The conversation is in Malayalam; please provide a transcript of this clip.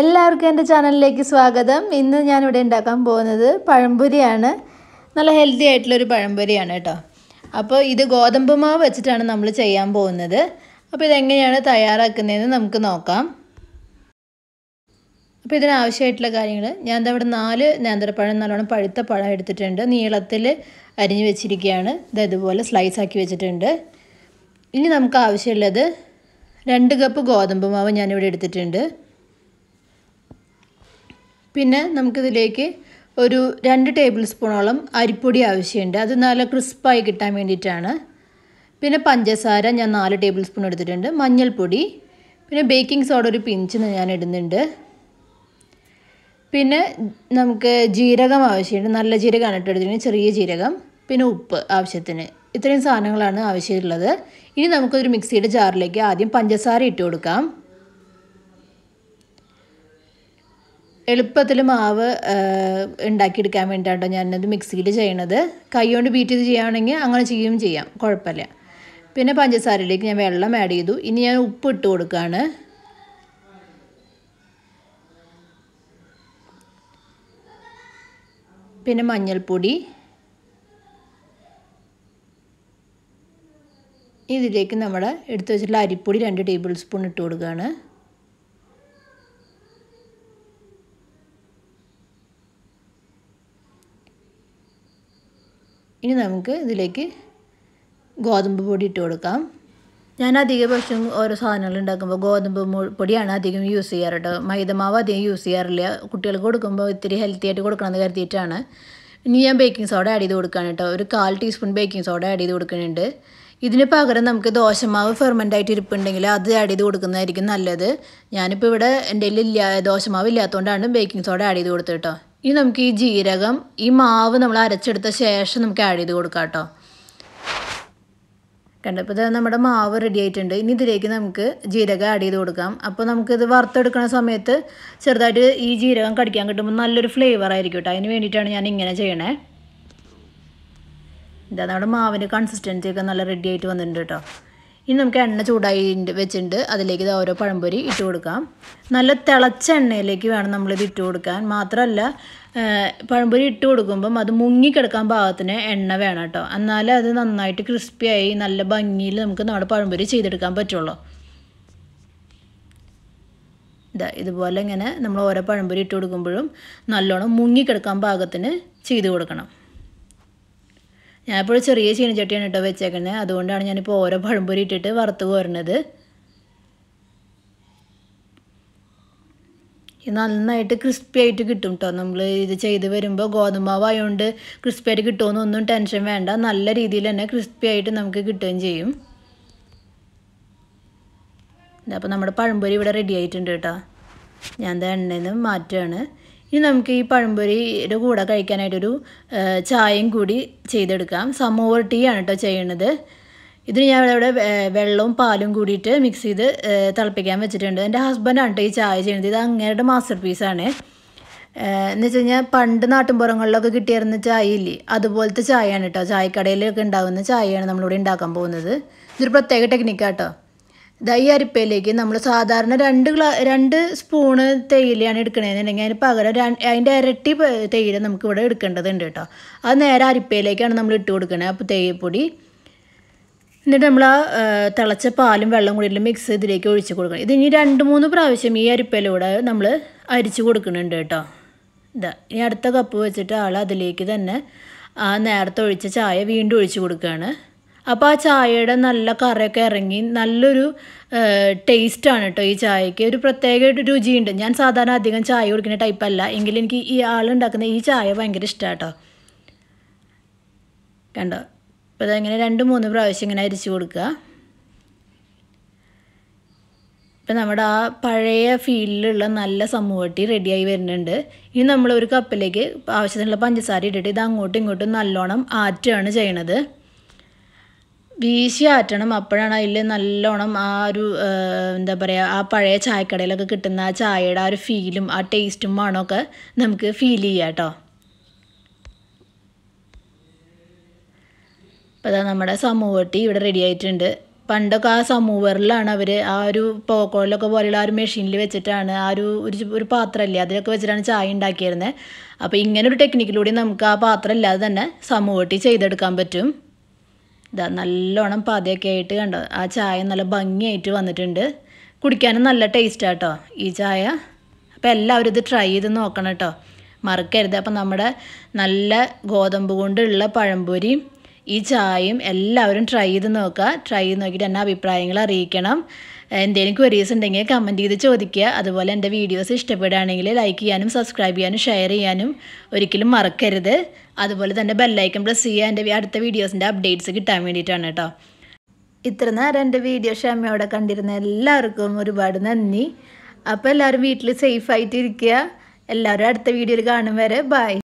എല്ലാവർക്കും എൻ്റെ ചാനലിലേക്ക് സ്വാഗതം ഇന്ന് ഞാനിവിടെ ഉണ്ടാക്കാൻ പോകുന്നത് പഴംപൊരിയാണ് നല്ല ഹെൽത്തി ആയിട്ടുള്ളൊരു പഴംപൊരിയാണ് കേട്ടോ അപ്പോൾ ഇത് ഗോതമ്പ് മാവ് വെച്ചിട്ടാണ് നമ്മൾ ചെയ്യാൻ പോകുന്നത് അപ്പോൾ ഇതെങ്ങനെയാണ് തയ്യാറാക്കുന്നതെന്ന് നമുക്ക് നോക്കാം അപ്പോൾ ഇതിനാവശ്യമായിട്ടുള്ള കാര്യങ്ങൾ ഞാൻ ഇവിടെ നാല് നേന്ത്രപ്പഴം നല്ലോണം പഴുത്ത പഴം എടുത്തിട്ടുണ്ട് നീളത്തിൽ അരിഞ്ഞു വെച്ചിരിക്കുകയാണ് ഇത് ഇതുപോലെ സ്ലൈസ് ആക്കി വെച്ചിട്ടുണ്ട് ഇനി നമുക്ക് ആവശ്യമുള്ളത് രണ്ട് കപ്പ് ഗോതമ്പ് മാവ് ഞാനിവിടെ എടുത്തിട്ടുണ്ട് പിന്നെ നമുക്കിതിലേക്ക് ഒരു രണ്ട് ടേബിൾ സ്പൂണോളം അരിപ്പൊടി ആവശ്യമുണ്ട് അത് നല്ല ക്രിസ്പായി കിട്ടാൻ വേണ്ടിയിട്ടാണ് പിന്നെ പഞ്ചസാര ഞാൻ നാല് ടേബിൾ സ്പൂൺ എടുത്തിട്ടുണ്ട് മഞ്ഞൾപ്പൊടി പിന്നെ ബേക്കിംഗ് സോഡ ഒരു പിഞ്ച് ഞാൻ ഇടുന്നുണ്ട് പിന്നെ നമുക്ക് ജീരകം ആവശ്യമുണ്ട് നല്ല ജീരകമാണ് കേട്ടോ എടുത്തിട്ടുണ്ട് ചെറിയ ജീരകം പിന്നെ ഉപ്പ് ആവശ്യത്തിന് ഇത്രയും സാധനങ്ങളാണ് ആവശ്യമുള്ളത് ഇനി നമുക്കൊരു മിക്സിയുടെ ജാറിലേക്ക് ആദ്യം പഞ്ചസാര ഇട്ട് കൊടുക്കാം എളുപ്പത്തിൽ മാവ് ഉണ്ടാക്കിയെടുക്കാൻ വേണ്ടിയിട്ടോ ഞാനത് മിക്സിയിൽ ചെയ്യണത് കൈകൊണ്ട് ബീറ്റ് ചെയ്ത് ചെയ്യുകയാണെങ്കിൽ അങ്ങനെ ചെയ്യുകയും ചെയ്യാം കുഴപ്പമില്ല പിന്നെ പഞ്ചസാരയിലേക്ക് ഞാൻ വെള്ളം ആഡ് ചെയ്തു ഇനി ഞാൻ ഉപ്പ് ഇട്ട് കൊടുക്കുകയാണ് പിന്നെ മഞ്ഞൾപ്പൊടി ഇതിലേക്ക് നമ്മൾ എടുത്തു വെച്ചിട്ടുള്ള അരിപ്പൊടി രണ്ട് ടേബിൾ സ്പൂൺ ഇട്ട് കൊടുക്കുകയാണ് ഇനി നമുക്ക് ഇതിലേക്ക് ഗോതമ്പ് പൊടി ഇട്ട് കൊടുക്കാം ഞാൻ അധിക പക്ഷം ഓരോ സാധനങ്ങൾ ഉണ്ടാക്കുമ്പോൾ ഗോതമ്പ് പൊടിയാണ് അധികം യൂസ് ചെയ്യാറുണ്ട് മൈദമാവ് അധികം യൂസ് ചെയ്യാറില്ല കുട്ടികൾക്ക് കൊടുക്കുമ്പോൾ ഇത്തിരി ഹെൽത്തി ആയിട്ട് കൊടുക്കണമെന്ന് കരുതിയിട്ടാണ് ഇനി ഞാൻ ബേക്കിംഗ് സോഡ ആഡ് ചെയ്ത് കൊടുക്കുകയാണ് കേട്ടോ ഒരു കാൽ ടീസ്പൂൺ ബേക്കിംഗ് സോഡ ആഡ് ചെയ്ത് കൊടുക്കുന്നുണ്ട് ഇതിന് പകരം നമുക്ക് ദോശമാവ് ഫെർമെൻ്റ് ആയിട്ട് ഇരിപ്പുണ്ടെങ്കിൽ അത് ആഡ് ചെയ്ത് കൊടുക്കുന്നതായിരിക്കും നല്ലത് ഞാനിപ്പോൾ ഇവിടെ എൻ്റെ ഇല്ല ദോശമാവ് ഇല്ലാത്തതുകൊണ്ടാണ് ബേക്കിംഗ് സോഡ ആഡ് ചെയ്ത് കൊടുത്തത് കേട്ടോ ഇനി നമുക്ക് ഈ ജീരകം ഈ മാവ് നമ്മൾ അരച്ചെടുത്ത ശേഷം നമുക്ക് ആഡ് ചെയ്ത് കൊടുക്കാം കേട്ടോ കണ്ടോ ഇപ്പോൾ ഇത് നമ്മുടെ മാവ് റെഡി ആയിട്ടുണ്ട് ഇനി ഇതിലേക്ക് നമുക്ക് ജീരകം ആഡ് ചെയ്ത് കൊടുക്കാം അപ്പോൾ നമുക്കിത് വറുത്തെടുക്കുന്ന സമയത്ത് ചെറുതായിട്ട് ഈ ജീരകം കടിക്കാൻ കിട്ടുമ്പോൾ നല്ലൊരു ഫ്ലേവർ ആയിരിക്കും കേട്ടോ അതിന് വേണ്ടിയിട്ടാണ് ഞാൻ ഇങ്ങനെ ചെയ്യണേ ഇതാ നമ്മുടെ മാവിൻ്റെ ഒക്കെ നല്ല റെഡി ആയിട്ട് വന്നിട്ടുണ്ട് കേട്ടോ ഇനി നമുക്ക് എണ്ണ ചൂടായി വെച്ചിട്ടുണ്ട് അതിലേക്ക് ഓരോ പഴംപൊരി ഇട്ട് കൊടുക്കാം നല്ല തിളച്ച എണ്ണയിലേക്ക് വേണം നമ്മളിത് ഇട്ട് കൊടുക്കാൻ മാത്രമല്ല പഴംപൊരി ഇട്ട് കൊടുക്കുമ്പം അത് മുങ്ങിക്കിടക്കാൻ പാകത്തിന് എണ്ണ വേണം കേട്ടോ എന്നാലേ അത് നന്നായിട്ട് ക്രിസ്പിയായി നല്ല ഭംഗിയിൽ നമുക്ക് നമ്മുടെ പഴംപൊരി ചെയ്തെടുക്കാൻ പറ്റുള്ളൂ ഇതാ ഇതുപോലെ ഇങ്ങനെ നമ്മൾ ഓരോ പഴംപൊരി ഇട്ട് കൊടുക്കുമ്പോഴും നല്ലോണം മുങ്ങിക്കിടക്കാൻ പാകത്തിന് ചെയ്ത് കൊടുക്കണം ഞാനിപ്പോൾ ചെറിയ ചീനച്ചട്ടിയാണ് ഇട്ടോ വെച്ചേക്കുന്നത് അതുകൊണ്ടാണ് ഞാനിപ്പോൾ ഓരോ പഴംപൊരി ഇട്ടിട്ട് വറുത്ത് പോരുന്നത് നന്നായിട്ട് ക്രിസ്പി ആയിട്ട് കിട്ടും കേട്ടോ നമ്മൾ ഇത് ചെയ്ത് വരുമ്പോൾ ഗോതമ്പാവായതുകൊണ്ട് ക്രിസ്പി ആയിട്ട് കിട്ടുമെന്നൊന്നും ടെൻഷൻ വേണ്ട നല്ല രീതിയിൽ തന്നെ ക്രിസ്പി ആയിട്ട് നമുക്ക് കിട്ടുകയും ചെയ്യും അപ്പോൾ നമ്മുടെ പഴംപൊരി ഇവിടെ റെഡി ആയിട്ടുണ്ട് കേട്ടോ ഞാൻ എണ്ണയിൽ നിന്ന് മാറ്റുകയാണ് ഇനി നമുക്ക് ഈ പഴംപൊരിയുടെ കൂടെ കഴിക്കാനായിട്ടൊരു ചായയും കൂടി ചെയ്തെടുക്കാം സമോവർ ടീ ആണ് കേട്ടോ ചെയ്യണത് ഇതിന് ഞാൻ ഇവിടെ വെള്ളവും പാലും കൂടിയിട്ട് മിക്സ് ചെയ്ത് തിളപ്പിക്കാൻ വെച്ചിട്ടുണ്ട് എൻ്റെ ഹസ്ബൻഡാണ് കേട്ടോ ഈ ചായ ചെയ്യുന്നത് ഇത് അങ്ങേരുടെ മാസ്റ്റർ പീസാണ് എന്ന് വെച്ച് കഴിഞ്ഞാൽ പണ്ട് നാട്ടിൻപുറങ്ങളിലൊക്കെ കിട്ടിയിരുന്ന ചായ ഇല്ലേ അതുപോലത്തെ ചായയാണ് കേട്ടോ ചായക്കടയിലൊക്കെ ഉണ്ടാകുന്ന ചായയാണ് നമ്മളിവിടെ ഉണ്ടാക്കാൻ പോകുന്നത് ഇതൊരു പ്രത്യേക ടെക്നിക്കാട്ടോ ഇതാ ഈ അരിപ്പയിലേക്ക് നമ്മൾ സാധാരണ രണ്ട് ഗ്ലാ രണ്ട് സ്പൂണ് തേയിലയാണ് എടുക്കണതെന്നുണ്ടെങ്കിൽ അതിന് പകരം അതിൻ്റെ ഇരട്ടി തേയില നമുക്കിവിടെ എടുക്കേണ്ടതുണ്ട് കേട്ടോ അത് നേരെ അരിപ്പയിലേക്കാണ് നമ്മൾ ഇട്ട് കൊടുക്കണത് അപ്പോൾ തേയിലപ്പൊടി എന്നിട്ട് നമ്മൾ ആ തിളച്ച പാലും വെള്ളം കൂടി മിക്സ് ഇതിലേക്ക് ഒഴിച്ച് കൊടുക്കണം ഇതിനി രണ്ട് മൂന്ന് പ്രാവശ്യം ഈ അരിപ്പയിലൂടെ നമ്മൾ അരിച്ച് കൊടുക്കുന്നുണ്ട് കേട്ടോ ഇതാ ഇനി അടുത്ത കപ്പ് വെച്ചിട്ട് ആൾ അതിലേക്ക് തന്നെ ആ നേരത്തെ ഒഴിച്ച ചായ വീണ്ടും ഒഴിച്ച് കൊടുക്കുകയാണ് അപ്പോൾ ആ ചായയുടെ നല്ല കറയൊക്കെ ഇറങ്ങി നല്ലൊരു ടേസ്റ്റാണ് കേട്ടോ ഈ ചായയ്ക്ക് ഒരു പ്രത്യേക രുചിയുണ്ട് ഞാൻ സാധാരണ അധികം ചായ കുടിക്കുന്ന ടൈപ്പല്ല എങ്കിലും എനിക്ക് ഈ ആളുണ്ടാക്കുന്ന ഈ ചായ ഭയങ്കര ഇഷ്ടമാണ് കേട്ടോ കണ്ടോ അപ്പോൾ അതങ്ങനെ രണ്ട് മൂന്ന് പ്രാവശ്യം ഇങ്ങനെ അരിച്ചു കൊടുക്കുക ഇപ്പം നമ്മുടെ ആ പഴയ ഫീലിലുള്ള നല്ല സമൂഹട്ടി റെഡിയായി വരുന്നുണ്ട് ഇനി നമ്മൾ ഒരു കപ്പിലേക്ക് ആവശ്യത്തിനുള്ള പഞ്ചസാര ഇട്ടിട്ട് ഇത് അങ്ങോട്ടും ഇങ്ങോട്ടും നല്ലോണം ആറ്റുകയാണ് ചെയ്യണത് വീശി ആറ്റണം അപ്പോഴാണ് അതിൽ നല്ലോണം ആ ഒരു എന്താ പറയുക ആ പഴയ ചായക്കടയിലൊക്കെ കിട്ടുന്ന ആ ചായയുടെ ആ ഒരു ഫീലും ആ ടേസ്റ്റും മണമൊക്കെ നമുക്ക് ഫീൽ ചെയ്യാം കേട്ടോ അപ്പോൾ അതാ നമ്മുടെ സമൂഹട്ടി ഇവിടെ റെഡി ആയിട്ടുണ്ട് പണ്ടൊക്കെ ആ സമൂവറിലാണ് അവർ ആ ഒരു പോക്കോളിലൊക്കെ പോലെയുള്ള ആ ഒരു മെഷീനിൽ വെച്ചിട്ടാണ് ആ ഒരു ഒരു ഒരു പാത്രമല്ലേ അതിലൊക്കെ വെച്ചിട്ടാണ് ചായ ഉണ്ടാക്കിയിരുന്നത് അപ്പോൾ ഇങ്ങനൊരു ടെക്നിക്കിലൂടെ നമുക്ക് ആ പാത്രം ഇല്ലാതെ തന്നെ സമൂഹട്ടി ചെയ്തെടുക്കാൻ പറ്റും ഇതാ നല്ലോണം പാതിയൊക്കെ ആയിട്ട് കണ്ടോ ആ ചായ നല്ല ഭംഗിയായിട്ട് വന്നിട്ടുണ്ട് കുടിക്കാനും നല്ല ടേസ്റ്റാണ് കേട്ടോ ഈ ചായ അപ്പോൾ എല്ലാവരും ഇത് ട്രൈ ചെയ്ത് നോക്കണം കേട്ടോ മറക്കരുത് അപ്പം നമ്മുടെ നല്ല ഗോതമ്പ് കൊണ്ടുള്ള പഴംപൊരിയും ഈ ചായയും എല്ലാവരും ട്രൈ ചെയ്ത് നോക്കുക ട്രൈ ചെയ്ത് നോക്കിയിട്ട് എന്നാ അഭിപ്രായങ്ങൾ അറിയിക്കണം എന്തെങ്കിലും ക്വരീസ് ഉണ്ടെങ്കിൽ കമൻറ്റ് ചെയ്ത് ചോദിക്കുക അതുപോലെ എൻ്റെ വീഡിയോസ് ഇഷ്ടപ്പെടുകയാണെങ്കിൽ ലൈക്ക് ചെയ്യാനും സബ്സ്ക്രൈബ് ചെയ്യാനും ഷെയർ ചെയ്യാനും ഒരിക്കലും മറക്കരുത് അതുപോലെ തന്നെ ബെല്ലൈക്കൺ പ്രസ് ചെയ്യുക എൻ്റെ അടുത്ത വീഡിയോസിൻ്റെ അപ്ഡേറ്റ്സ് കിട്ടാൻ വേണ്ടിയിട്ടാണ് കേട്ടോ ഇത്ര നേരം എൻ്റെ വീഡിയോ ക്ഷമയോടെ കണ്ടിരുന്ന എല്ലാവർക്കും ഒരുപാട് നന്ദി അപ്പോൾ എല്ലാവരും വീട്ടിൽ സേഫ് ഇരിക്കുക എല്ലാവരും അടുത്ത വീഡിയോയിൽ കാണും വരെ ബൈ